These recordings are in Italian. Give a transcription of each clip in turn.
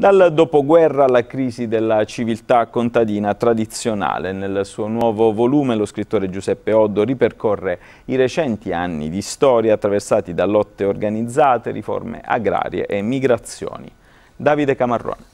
Dal dopoguerra alla crisi della civiltà contadina tradizionale, nel suo nuovo volume lo scrittore Giuseppe Oddo ripercorre i recenti anni di storia attraversati da lotte organizzate, riforme agrarie e migrazioni. Davide Camarrone.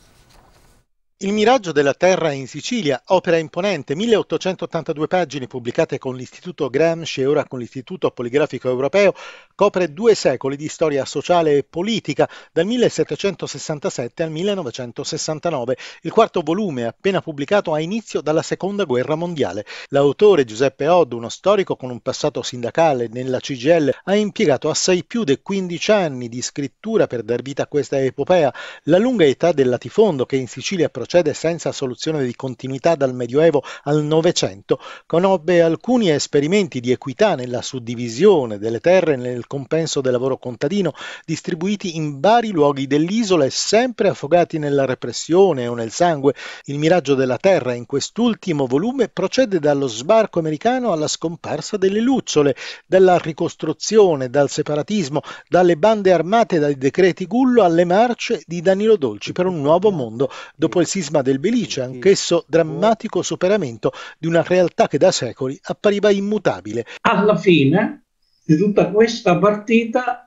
Il miraggio della Terra in Sicilia, opera imponente, 1882 pagine pubblicate con l'Istituto Gramsci e ora con l'Istituto Poligrafico Europeo, copre due secoli di storia sociale e politica, dal 1767 al 1969. Il quarto volume, appena pubblicato, ha inizio dalla Seconda Guerra Mondiale. L'autore Giuseppe Odd, uno storico con un passato sindacale nella CGL, ha impiegato assai più di 15 anni di scrittura per dar vita a questa epopea. La lunga età del latifondo che in Sicilia prosegue retrocede senza soluzione di continuità dal Medioevo al Novecento, conobbe alcuni esperimenti di equità nella suddivisione delle terre e nel compenso del lavoro contadino, distribuiti in vari luoghi dell'isola e sempre affogati nella repressione o nel sangue. Il miraggio della terra in quest'ultimo volume procede dallo sbarco americano alla scomparsa delle lucciole, dalla ricostruzione, dal separatismo, dalle bande armate, dai decreti Gullo alle marce di Danilo Dolci per un nuovo mondo dopo il sisma del Belice, anch'esso drammatico superamento di una realtà che da secoli appariva immutabile. Alla fine di tutta questa partita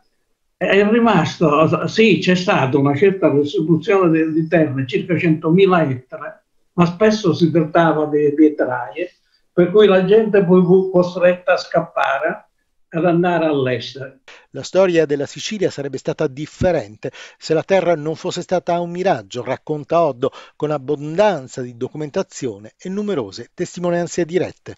è rimasto, sì, c'è stata una certa restituzione di, terre, circa 100.000 ettari, ma spesso si trattava di, di etraie, per cui la gente poi fu costretta a scappare ad andare all'estero. La storia della Sicilia sarebbe stata differente se la terra non fosse stata un miraggio, racconta Oddo, con abbondanza di documentazione e numerose testimonianze dirette.